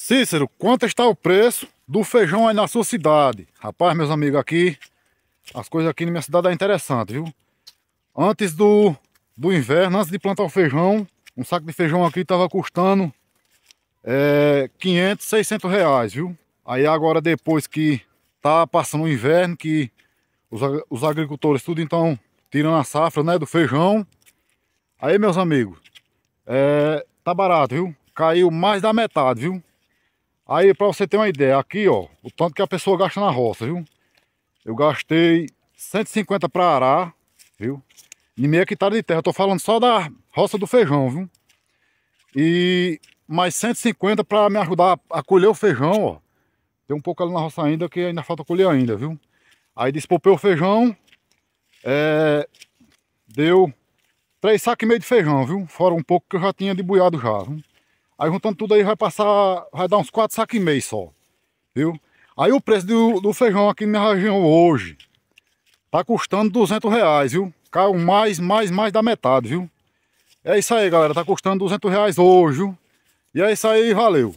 Cícero, quanto está o preço do feijão aí na sua cidade? Rapaz, meus amigos, aqui as coisas aqui na minha cidade é interessante, viu? Antes do, do inverno, antes de plantar o feijão, um saco de feijão aqui estava custando é, 500, 600 reais, viu? Aí agora depois que tá passando o inverno, que os, os agricultores tudo então tirando a safra, né, do feijão. Aí, meus amigos, é, tá barato, viu? Caiu mais da metade, viu? Aí, para você ter uma ideia, aqui, ó, o tanto que a pessoa gasta na roça, viu? Eu gastei 150 para arar, viu? E meia hectare de terra. Eu tô falando só da roça do feijão, viu? E mais 150 para me ajudar a colher o feijão, ó. Tem um pouco ali na roça ainda, que ainda falta colher ainda, viu? Aí despopei o feijão, é, deu três sacos e meio de feijão, viu? Fora um pouco que eu já tinha de boiado já, viu? Aí juntando tudo aí vai passar, vai dar uns 4 sacos e meio só, viu? Aí o preço do, do feijão aqui na minha região hoje tá custando 200 reais, viu? Caiu mais, mais, mais da metade, viu? É isso aí, galera. Tá custando 200 reais hoje, viu? E é isso aí, valeu.